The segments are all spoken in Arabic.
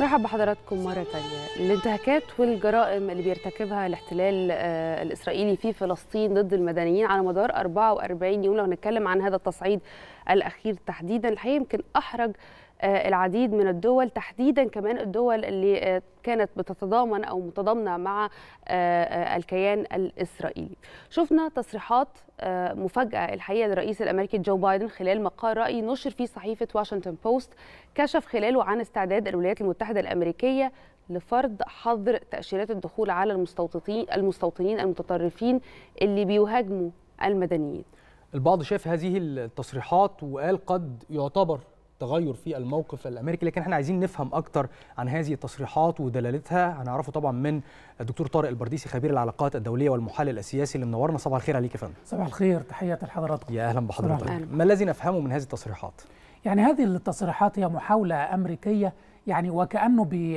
مرحبا بحضراتكم مرة تانية الانتهاكات والجرائم اللي بيرتكبها الاحتلال آه، الإسرائيلي في فلسطين ضد المدنيين على مدار 44 يوم لو هنتكلم عن هذا التصعيد الأخير تحديدا الحقيقة يمكن أحرج آه، العديد من الدول تحديدا كمان الدول اللي آه، كانت بتتضامن او متضامنه مع آه، الكيان الاسرائيلي. شفنا تصريحات مفاجاه الحقيقه للرئيس الامريكي جو بايدن خلال مقال راي نشر في صحيفه واشنطن بوست كشف خلاله عن استعداد الولايات المتحده الامريكيه لفرض حظر تأشيرات الدخول على المستوطنين المستوطنين المتطرفين اللي بيهاجموا المدنيين. البعض شاف هذه التصريحات وقال قد يعتبر تغير في الموقف الامريكي لكن احنا عايزين نفهم اكتر عن هذه التصريحات ودلالتها هنعرفه طبعا من الدكتور طارق البرديسي خبير العلاقات الدوليه والمحلل السياسي اللي منورنا صباح الخير عليك يا فندم صباح الخير تحياتي لحضراتكم يا اهلا بحضرتك ما الذي نفهمه من هذه التصريحات يعني هذه التصريحات هي محاوله امريكيه يعني وكأنه بي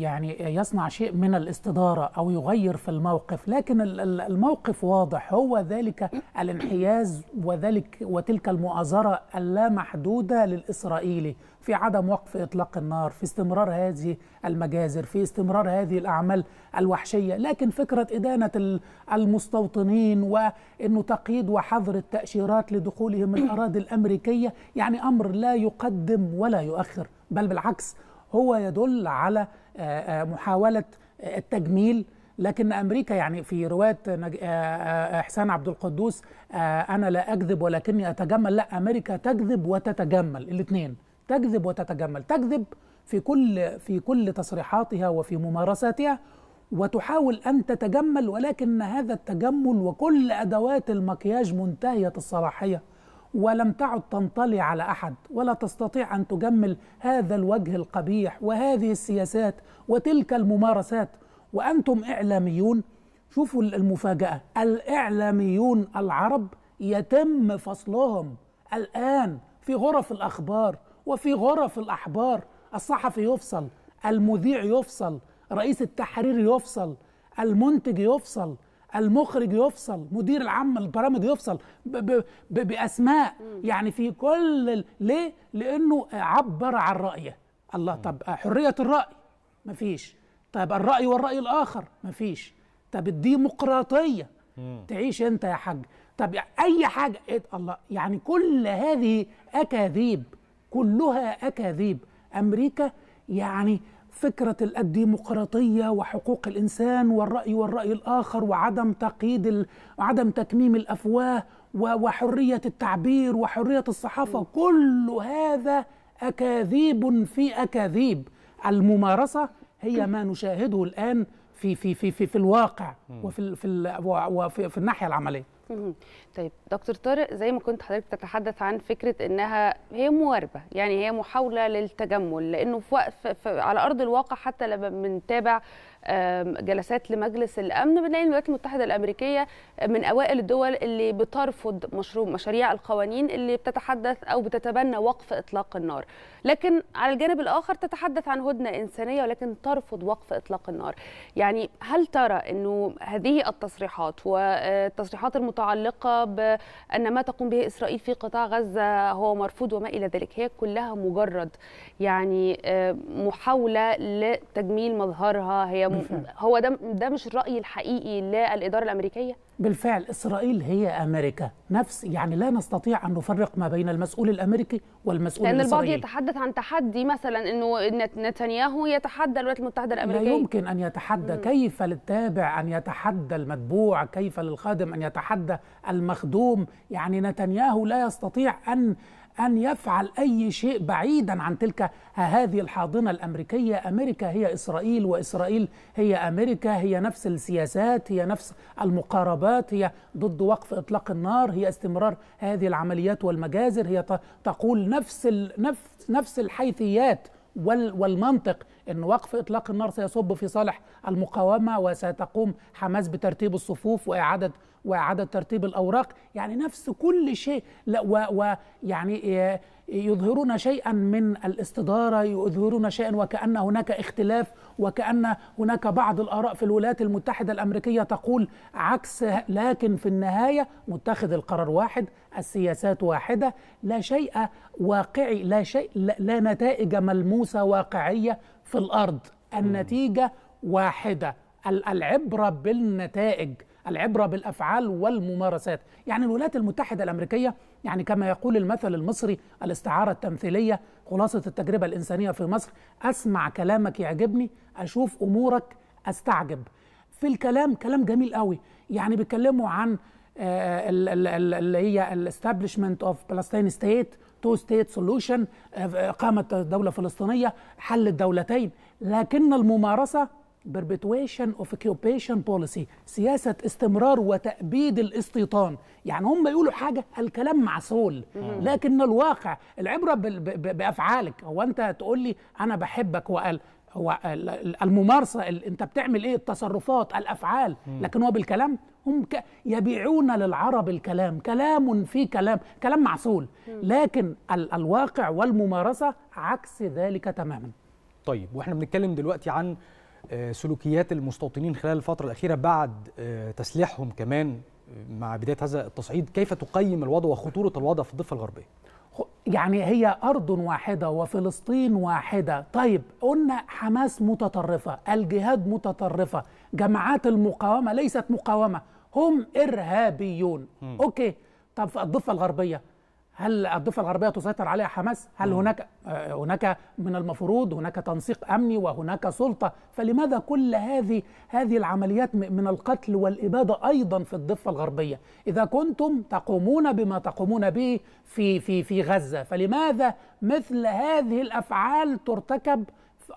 يعني يصنع شيء من الاستدارة أو يغير في الموقف لكن الموقف واضح هو ذلك الانحياز وذلك وتلك المؤازرة اللامحدودة للإسرائيلي في عدم وقف إطلاق النار في استمرار هذه المجازر في استمرار هذه الأعمال الوحشية لكن فكرة إدانة المستوطنين وأنه تقييد وحظر التأشيرات لدخولهم الأراضي الأمريكية يعني أمر لا يقدم ولا يؤخر بل بالعكس هو يدل على آه، آه، محاولة آه، التجميل لكن امريكا يعني في روايه احسان عبد القدوس انا لا اكذب ولكني اتجمل لا امريكا تكذب وتتجمل الاثنين تكذب وتتجمل تكذب في كل في كل تصريحاتها وفي ممارساتها وتحاول ان تتجمل ولكن هذا التجمل وكل ادوات المكياج منتهيه الصلاحيه ولم تعد تنطلي على احد ولا تستطيع ان تجمل هذا الوجه القبيح وهذه السياسات وتلك الممارسات وانتم اعلاميون شوفوا المفاجاه الاعلاميون العرب يتم فصلهم الان في غرف الاخبار وفي غرف الاحبار الصحفي يفصل المذيع يفصل رئيس التحرير يفصل المنتج يفصل المخرج يفصل مدير العام البرامج يفصل ب ب ب باسماء يعني في كل ليه لانه عبر عن رايه الله طب حريه الراي مفيش طب الراي والراي الاخر مفيش طب الديمقراطيه تعيش انت يا حاج طب اي حاجه إيه الله يعني كل هذه اكاذيب كلها اكاذيب امريكا يعني فكرة الديمقراطية وحقوق الإنسان والرأي والرأي الآخر وعدم تقييد وعدم تكميم الأفواه وحرية التعبير وحرية الصحافة كل هذا أكاذيب في أكاذيب الممارسة هي ما نشاهده الآن في في في في, في الواقع وفي في وفي في الناحية العملية طيب دكتور طارق زي ما كنت حضرتك تتحدث عن فكره انها هي مواربه يعني هي محاوله للتجمل لانه في وقف على ارض الواقع حتى لما بنتابع جلسات لمجلس الامن بنلاقي الولايات المتحده الامريكيه آه، من اوائل الدول اللي بترفض مشروع مشاريع القوانين اللي بتتحدث او بتتبنى وقف اطلاق النار لكن على الجانب الآخر تتحدث عن هدنة إنسانية ولكن ترفض وقف إطلاق النار يعني هل ترى أنه هذه التصريحات والتصريحات المتعلقة بأن ما تقوم به إسرائيل في قطاع غزة هو مرفوض وما إلى ذلك هي كلها مجرد يعني آه، محاولة لتجميل مظهرها هي هو ده ده مش الرأي الحقيقي للإدارة الأمريكية بالفعل إسرائيل هي أمريكا نفس يعني لا نستطيع أن نفرق ما بين المسؤول الأمريكي والمسؤول لأن الإسرائيلي لأن البعض يتحدث عن تحدي مثلا أنه نتنياهو يتحدى الولايات المتحدة الأمريكية لا يمكن أن يتحدى مم. كيف للتابع أن يتحدى المتبوع كيف للخادم أن يتحدى المخدوم يعني نتنياهو لا يستطيع أن أن يفعل أي شيء بعيدا عن تلك هذه الحاضنة الأمريكية أمريكا هي إسرائيل وإسرائيل هي أمريكا هي نفس السياسات هي نفس المقاربات هي ضد وقف إطلاق النار هي استمرار هذه العمليات والمجازر هي تقول نفس نفس الحيثيات والمنطق أن وقف إطلاق النار سيصب في صالح المقاومة وستقوم حماس بترتيب الصفوف وإعادة وإعادة ترتيب الأوراق يعني نفس كل شيء ويعني إيه، يظهرون شيئا من الاستدارة يظهرون شيئا وكأن هناك اختلاف وكأن هناك بعض الآراء في الولايات المتحدة الأمريكية تقول عكس لكن في النهاية متخذ القرار واحد السياسات واحدة لا شيء واقعي لا شيء لا نتائج ملموسة واقعية في الأرض النتيجة واحدة العبرة بالنتائج العبرة بالأفعال والممارسات يعني الولايات المتحدة الأمريكية يعني كما يقول المثل المصري الاستعارة التمثيلية خلاصة التجربة الإنسانية في مصر أسمع كلامك يعجبني أشوف أمورك أستعجب في الكلام كلام جميل قوي يعني بيتكلموا عن آه، اللي هي الاستابلشمنت اوف فلسطين ستيت تو ستيت سولوشن اقامه دوله فلسطينيه حل الدولتين لكن الممارسه perpetuation of occupation policy سياسة استمرار وتأبيد الاستيطان يعني هم يقولوا حاجة الكلام معسول لكن الواقع العبرة بأفعالك هو أنت تقول لي أنا بحبك وقال هو الممارسة أنت بتعمل إيه التصرفات الأفعال لكن هو بالكلام هم ك... يبيعون للعرب الكلام كلام في كلام كلام معسول لكن ال الواقع والممارسة عكس ذلك تماما طيب وإحنا بنتكلم دلوقتي عن آه، سلوكيات المستوطنين خلال الفترة الأخيرة بعد آه، تسليحهم كمان آه، مع بداية هذا التصعيد كيف تقيم الوضع وخطورة الوضع في الضفة الغربية؟ يعني هي أرض واحدة وفلسطين واحدة طيب قلنا حماس متطرفة الجهاد متطرفة جماعات المقاومة ليست مقاومة هم إرهابيون م. أوكي طب في الضفة الغربية هل الضفه الغربيه تسيطر عليها حماس؟ هل هناك آه، هناك من المفروض هناك تنسيق امني وهناك سلطه، فلماذا كل هذه هذه العمليات من القتل والاباده ايضا في الضفه الغربيه؟ اذا كنتم تقومون بما تقومون به في في في غزه، فلماذا مثل هذه الافعال ترتكب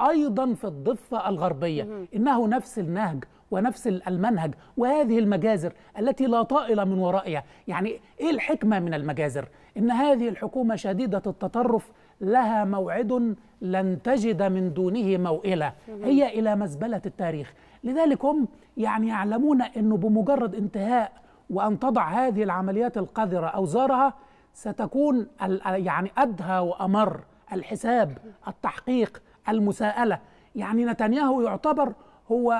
ايضا في الضفه الغربيه؟ انه نفس النهج ونفس المنهج وهذه المجازر التي لا طائل من ورائها، يعني ايه الحكمه من المجازر؟ إن هذه الحكومة شديدة التطرف لها موعد لن تجد من دونه موئلة هي إلى مزبلة التاريخ لذلك هم يعني يعلمون أنه بمجرد انتهاء وأن تضع هذه العمليات القذرة أوزارها ستكون يعني أدهى وأمر الحساب التحقيق المساءلة يعني نتنياهو يعتبر هو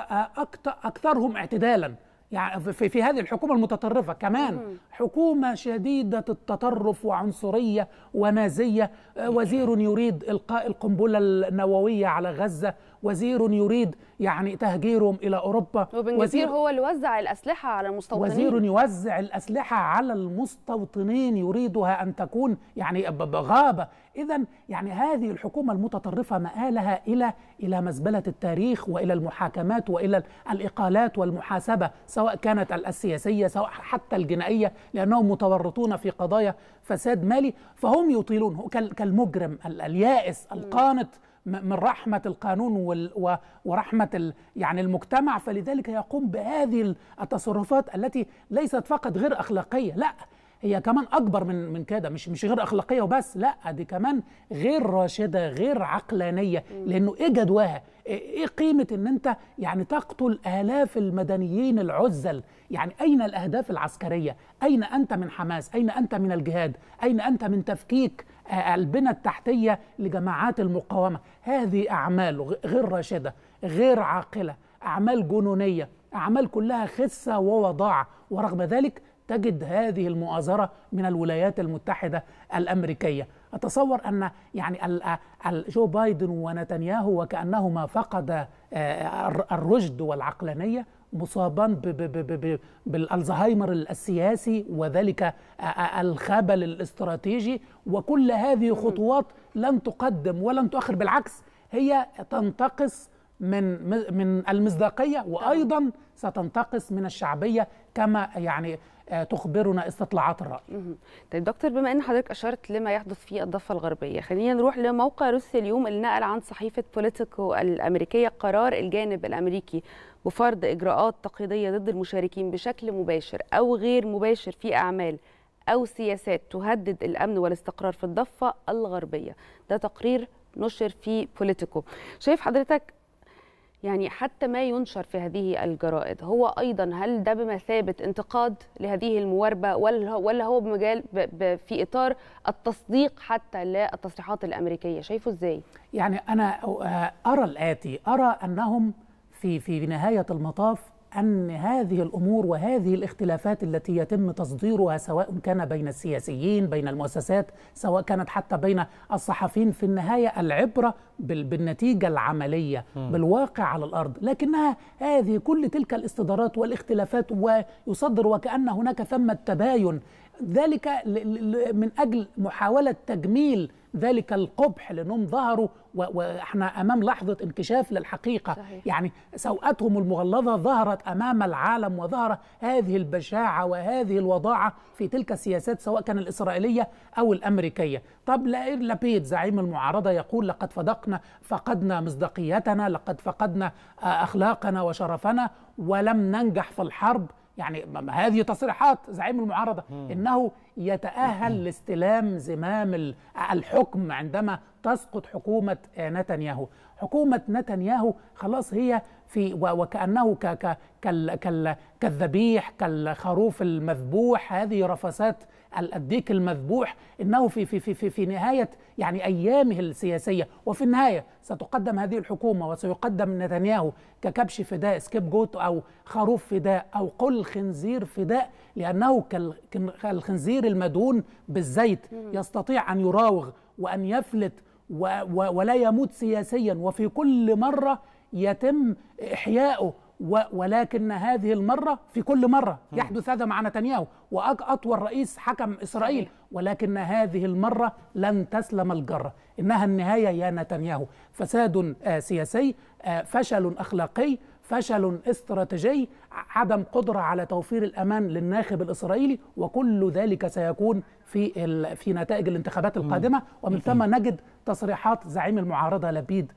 أكثرهم اعتدالا يعني في, في هذه الحكومة المتطرفة كمان حكومة شديدة التطرف وعنصرية ونازية آه، وزير يريد إلقاء القنبلة النووية على غزة وزير يريد يعني تهجيرهم إلى أوروبا وزير هو اللي وزع الأسلحة على المستوطنين وزير يوزع الأسلحة على المستوطنين يريدها أن تكون يعني غابة إذا يعني هذه الحكومة المتطرفة مآلها إلى إلى مزبلة التاريخ وإلى المحاكمات وإلى الإقالات والمحاسبة سواء كانت السياسية سواء حتى الجنائية لأنهم متورطون في قضايا فساد مالي فهم يطيلون كالمجرم اليائس القانط من رحمة القانون ورحمة يعني المجتمع فلذلك يقوم بهذه التصرفات التي ليست فقط غير أخلاقية لا هي كمان اكبر من من كده مش مش غير اخلاقيه وبس لا دي كمان غير راشده غير عقلانيه لانه ايه جدواها إيه-, ايه قيمه ان انت يعني تقتل الاف المدنيين العزل يعني اين الاهداف العسكريه اين انت من حماس اين انت من الجهاد اين انت من تفكيك البنى التحتيه لجماعات المقاومه هذه اعمال غير راشده غير عاقله اعمال جنونيه اعمال كلها خسه ووضاعه ورغم ذلك تجد هذه المؤازرة من الولايات المتحدة الأمريكية أتصور أن يعني جو بايدن ونتنياهو وكأنهما فقد آه، الرشد والعقلانية مصابا بالالزهايمر السياسي وذلك آه، آه، الخبل الاستراتيجي وكل هذه خطوات لن تقدم ولن تؤخر بالعكس هي تنتقص من من المصداقيه وايضا ستنتقص من الشعبيه كما يعني آه، تخبرنا استطلاعات الراي. طيب دكتور بما ان حضرتك اشرت لما يحدث في الضفه الغربيه، خلينا نروح لموقع روسيا اليوم اللي نقل عن صحيفه بوليتيكو الامريكيه قرار الجانب الامريكي بفرض اجراءات تقييديه ضد المشاركين بشكل مباشر او غير مباشر في اعمال او سياسات تهدد الامن والاستقرار في الضفه الغربيه. ده تقرير نشر في بوليتيكو. شايف حضرتك يعني حتى ما ينشر في هذه الجرائد هو أيضا هل ده بمثابة انتقاد لهذه المواربة ولا هو بمجال في إطار التصديق حتى للتصريحات الأمريكية شايفه إزاي؟ يعني أنا أرى الآتي أرى أنهم في في نهاية المطاف أن هذه الأمور وهذه الاختلافات التي يتم تصديرها سواء كان بين السياسيين بين المؤسسات سواء كانت حتى بين الصحفيين في النهاية العبرة بالنتيجة العملية بالواقع على الأرض لكنها هذه كل تلك الاستدارات والاختلافات ويصدر وكأن هناك ثمة تباين ذلك من أجل محاولة تجميل ذلك القبح لأنهم ظهروا وإحنا أمام لحظة انكشاف للحقيقة صحيح. يعني سوءتهم المغلظة ظهرت أمام العالم وظهر هذه البشاعة وهذه الوضاعة في تلك السياسات سواء كان الإسرائيلية أو الأمريكية طب لاير لابيد زعيم المعارضة يقول لقد فدقنا فقدنا مصداقيتنا لقد فقدنا آه، أخلاقنا وشرفنا ولم ننجح في الحرب يعني هذه تصريحات زعيم المعارضه انه يتاهل لاستلام زمام الحكم عندما تسقط حكومة آه، نتنياهو حكومة نتنياهو خلاص هي في وكأنه كالذبيح كالخروف المذبوح هذه رفسات الديك المذبوح انه في في في في, في نهايه يعني ايامه السياسيه وفي النهايه ستقدم هذه الحكومه وسيقدم نتنياهو ككبش فداء سكيب جوت او خروف فداء او قل خنزير فداء لانه كالخنزير المدهون بالزيت يستطيع ان يراوغ وان يفلت ولا يموت سياسيا وفي كل مرة يتم إحياؤه ولكن هذه المرة في كل مرة يحدث هذا مع نتنياهو وأطول رئيس حكم إسرائيل ولكن هذه المرة لن تسلم الجرة إنها النهاية يا نتنياهو فساد آه، سياسي آه، فشل أخلاقي فشل استراتيجي عدم قدرة على توفير الأمان للناخب الإسرائيلي وكل ذلك سيكون في في نتائج الانتخابات القادمة ومن ثم نجد تصريحات زعيم المعارضة لبيد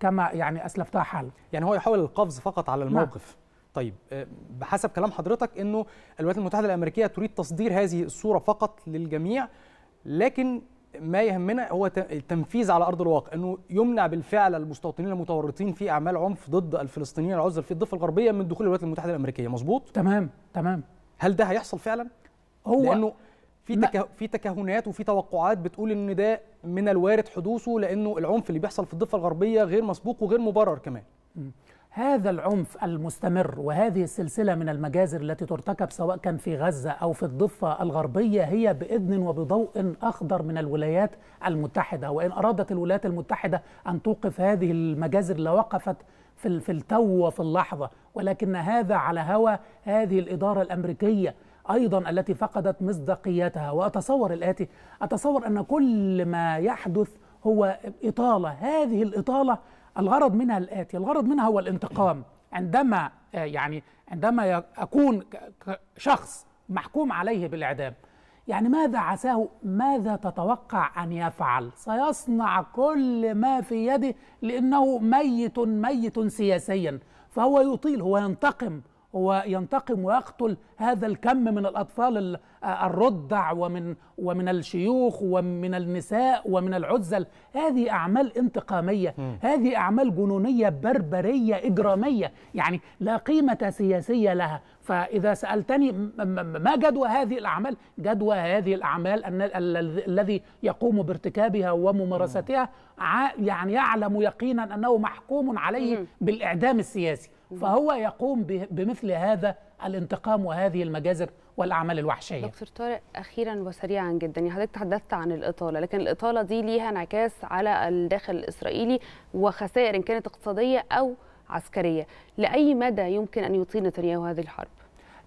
كما يعني أسلفتها حال يعني هو يحاول القفز فقط على نعم. الموقف نعم. طيب بحسب كلام حضرتك انه الولايات المتحده الامريكيه تريد تصدير هذه الصوره فقط للجميع لكن ما يهمنا هو التنفيذ على ارض الواقع انه يمنع بالفعل المستوطنين المتورطين في اعمال عنف ضد الفلسطينيين العزل في الضفه الغربيه من دخول الولايات المتحده الامريكيه مظبوط تمام تمام هل ده هيحصل فعلا هو لانه في في تكهنات وفي توقعات بتقول ان ده من الوارد حدوثه لانه العنف اللي بيحصل في الضفه الغربيه غير مسبوق وغير مبرر كمان م. هذا العنف المستمر وهذه السلسلة من المجازر التي ترتكب سواء كان في غزة أو في الضفة الغربية هي بإذن وبضوء أخضر من الولايات المتحدة وإن أرادت الولايات المتحدة أن توقف هذه المجازر لوقفت في في التو وفي اللحظة ولكن هذا على هوى هذه الإدارة الأمريكية أيضا التي فقدت مصداقيتها وأتصور الآتي أتصور أن كل ما يحدث هو إطالة هذه الإطالة الغرض منها الآتي الغرض منها هو الانتقام عندما آه، يعني عندما أكون شخص محكوم عليه بالإعدام يعني ماذا عساه ماذا تتوقع أن يفعل سيصنع كل ما في يده لأنه ميت ميت سياسيا فهو يطيل هو ينتقم وينتقم ويقتل هذا الكم من الأطفال آه، الرضع ومن, ومن الشيوخ ومن النساء ومن العزل هذه أعمال انتقامية هذه أعمال جنونية بربرية إجرامية يعني لا قيمة سياسية لها فإذا سألتني ما جدوى هذه الأعمال جدوى هذه الأعمال الذي يقوم بارتكابها وممارستها يعني يعلم يقينا أنه محكوم عليه بالإعدام السياسي فهو يقوم بمثل هذا الانتقام وهذه المجازر والاعمال الوحشيه. دكتور طارق اخيرا وسريعا جدا يعني حضرتك تحدثت عن الاطاله لكن الاطاله دي ليها انعكاس على الداخل الاسرائيلي وخسائر ان كانت اقتصاديه او عسكريه، لاي مدى يمكن ان يطيل نتنياهو هذه الحرب؟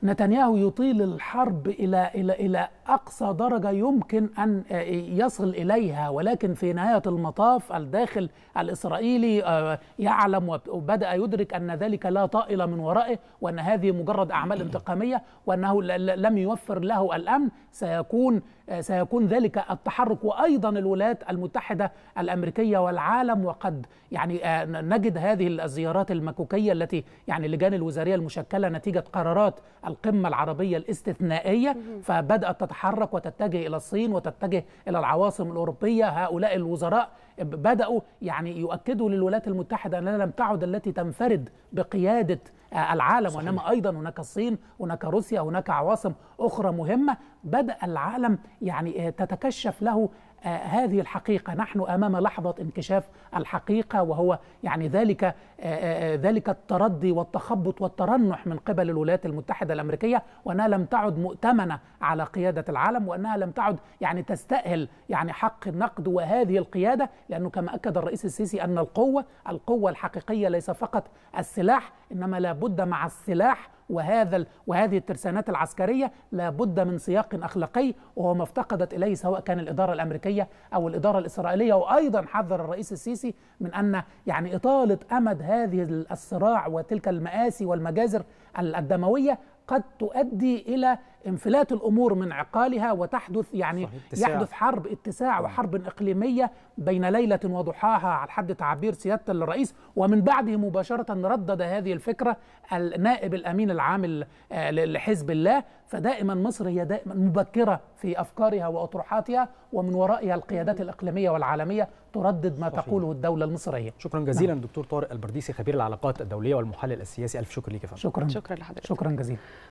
نتنياهو يطيل الحرب إلى إلى إلى أقصى درجة يمكن أن آه، يصل إليها ولكن في نهاية المطاف الداخل الإسرائيلي آه، يعلم وبدأ يدرك أن ذلك لا طائل من ورائه وأن هذه مجرد أعمال انتقامية وأنه لم يوفر له الأمن سيكون آه، سيكون ذلك التحرك وايضا الولايات المتحده الامريكيه والعالم وقد يعني آه، نجد هذه الزيارات المكوكيه التي يعني اللجان الوزاريه المشكله نتيجه قرارات القمه العربيه الاستثنائيه فبدات تتحرك وتتجه الى الصين وتتجه الى العواصم الاوروبيه هؤلاء الوزراء بداوا يعني يؤكدوا للولايات المتحده انها لم تعد التي تنفرد بقياده آه، العالم وإنما أيضا هناك الصين هناك روسيا هناك عواصم أخرى مهمة بدأ العالم يعني آه، تتكشف له آه، هذه الحقيقة نحن أمام لحظة انكشاف الحقيقة وهو يعني ذلك آه، آه، ذلك التردي والتخبط والترنح من قبل الولايات المتحدة الأمريكية وأنها لم تعد مؤتمنة على قيادة العالم وأنها لم تعد يعني تستأهل يعني حق النقد وهذه القيادة لأنه كما أكد الرئيس السيسي أن القوة القوة الحقيقية ليس فقط السلاح إنما لابد مع السلاح وهذا وهذه الترسانات العسكريه لابد من سياق اخلاقي وهو ما افتقدت اليه سواء كان الاداره الامريكيه او الاداره الاسرائيليه وايضا حذر الرئيس السيسي من ان يعني اطاله امد هذه الصراع وتلك المآسي والمجازر الدمويه قد تؤدي الى انفلات الامور من عقالها وتحدث يعني يحدث حرب اتساع نعم. وحرب اقليميه بين ليله وضحاها على حد تعبير سياده الرئيس ومن بعده مباشره ردد هذه الفكره النائب الامين العام آه، لحزب الله فدائما مصر هي دائما مبكرة في أفكارها وأطروحاتها ومن ورائها القيادات الإقليمية والعالمية تردد ما صحيح. تقوله الدولة المصرية شكرا نعم. جزيلا نعم. دكتور طارق البرديسي خبير العلاقات الدولية والمحلل السياسي ألف شكر لك يا شكرا شكرا لحضرتك شكرا جزيلا